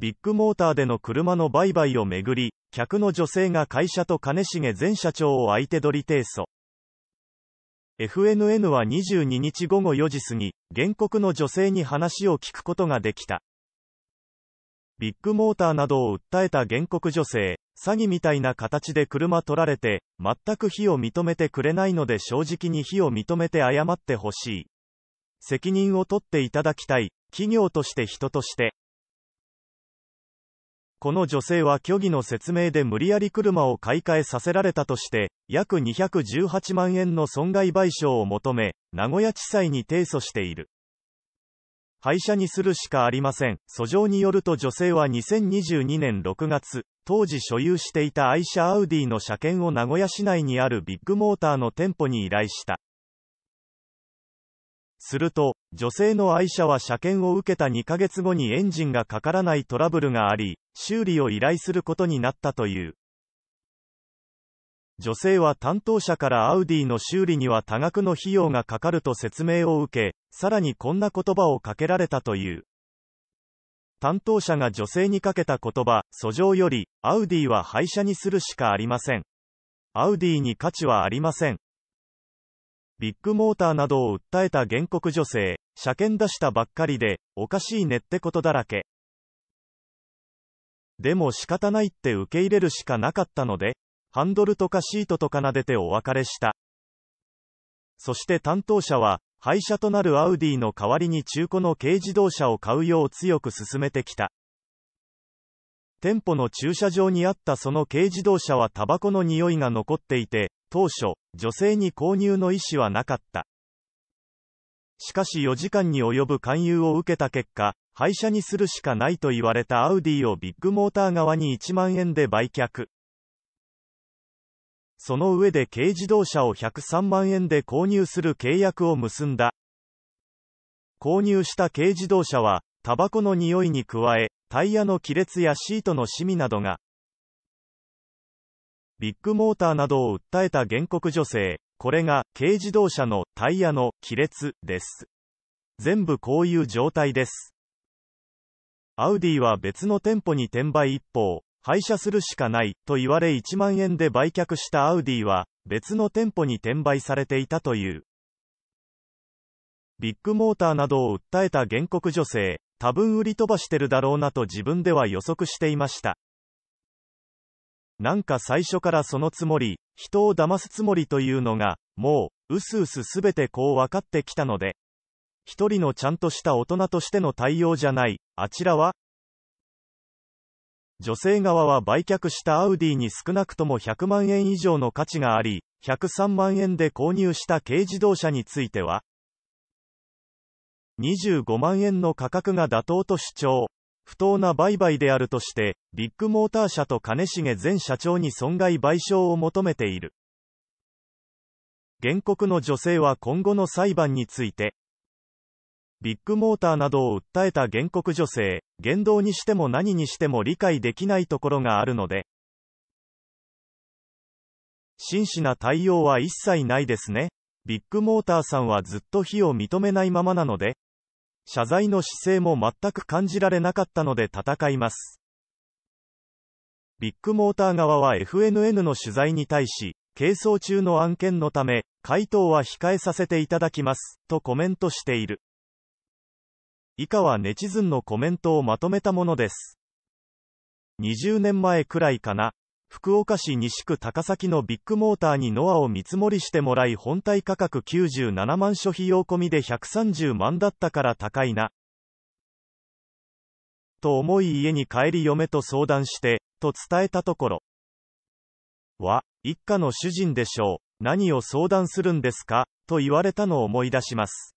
ビッグモーターでの車の売買をめぐり、客の女性が会社と金重前社長を相手取り提訴。FNN は22日午後4時過ぎ、原告の女性に話を聞くことができた。ビッグモーターなどを訴えた原告女性、詐欺みたいな形で車取られて、全く非を認めてくれないので正直に非を認めて謝ってほしい。責任を取っていただきたい、企業として人として。この女性は虚偽の説明で無理やり車を買い替えさせられたとして、約218万円の損害賠償を求め、名古屋地裁に提訴している。廃車にするしかありません。訴状によると女性は2022年6月、当時所有していた愛車アウディの車検を名古屋市内にあるビッグモーターの店舗に依頼した。すると、女性の愛車は車検を受けた2ヶ月後にエンジンがかからないトラブルがあり、修理を依頼することになったという。女性は担当者からアウディの修理には多額の費用がかかると説明を受け、さらにこんな言葉をかけられたという。担当者が女性にかけた言葉、訴状より、アウディは廃車にするしかありません。アウディに価値はありません。ビッグモーターなどを訴えた原告女性、車検出したばっかりで、おかしいねってことだらけ。でも仕方ないって受け入れるしかなかったので、ハンドルとかシートとか撫でてお別れした。そして担当者は、廃車となるアウディの代わりに中古の軽自動車を買うよう強く勧めてきた。店舗の駐車場にあったその軽自動車はタバコの匂いが残っていて、当初、女性に購入の意思はなかった。しかし4時間に及ぶ勧誘を受けた結果、廃車にするしかないと言われたアウディをビッグモーター側に1万円で売却。その上で軽自動車を103万円で購入する契約を結んだ。購入した軽自動車は、タバコの匂いに加え、タイヤの亀裂やシートのシミなどが、ビッグモーターなどを訴えた原告女性、これが軽自動車のタイヤの亀裂です。全部こういう状態です。アウディは別の店舗に転売一方、廃車するしかないと言われ1万円で売却したアウディは別の店舗に転売されていたというビッグモーターなどを訴えた原告女性多分売り飛ばしてるだろうなと自分では予測していました。なんか最初からそのつもり、人を騙すつもりというのが、もう、うすうすすべてこう分かってきたので、一人のちゃんとした大人としての対応じゃない、あちらは女性側は売却したアウディに少なくとも100万円以上の価値があり、103万円で購入した軽自動車については、25万円の価格が妥当と主張。不当な売買であるとして、ビッグモーター社と兼重前社長に損害賠償を求めている。原告の女性は今後の裁判について、ビッグモーターなどを訴えた原告女性、言動にしても何にしても理解できないところがあるので、真摯な対応は一切ないですね。ビッグモーターさんはずっと非を認めないままなので、謝罪の姿勢も全く感じられなかったので戦います。ビッグモーター側は FNN の取材に対し、係争中の案件のため、回答は控えさせていただきます、とコメントしている。以下はネチズンのコメントをまとめたものです。20年前くらいかな、福岡市西区高崎のビッグモーターにノアを見積もりしてもらい本体価格97万所費用込みで130万だったから高いな。と思い家に帰り嫁と相談して、と伝えたところ。は、一家の主人でしょう。何を相談するんですかと言われたのを思い出します。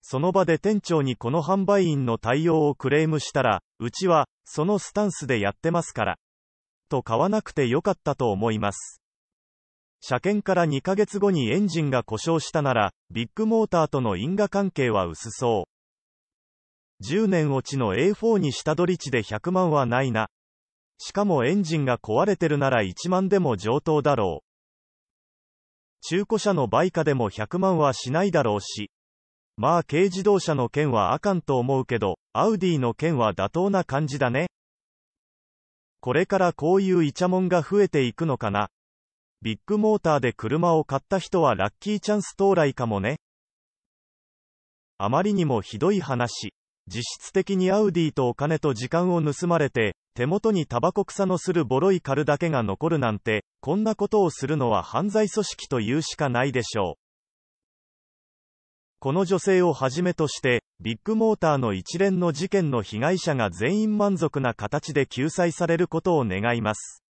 その場で店長にこの販売員の対応をクレームしたら、うちは、そのスタンスでやってますから。と買わなくてよかったと思います。車検から2ヶ月後にエンジンが故障したなら、ビッグモーターとの因果関係は薄そう。10年落ちの A4 に下取り値で100万はないな。しかもエンジンが壊れてるなら1万でも上等だろう。中古車の売価でも100万はしないだろうし。まあ軽自動車の件はあかんと思うけど、アウディの件は妥当な感じだね。これからこういうイチャモンが増えていくのかな。ビッグモーターで車を買った人はラッキーチャンス到来かもね。あまりにもひどい話。実質的にアウディとお金と時間を盗まれて、手元にタバコ草のするボロい樽だけが残るなんて、こんなことをするのは犯罪組織というしかないでしょう。この女性をはじめとして、ビッグモーターの一連の事件の被害者が全員満足な形で救済されることを願います。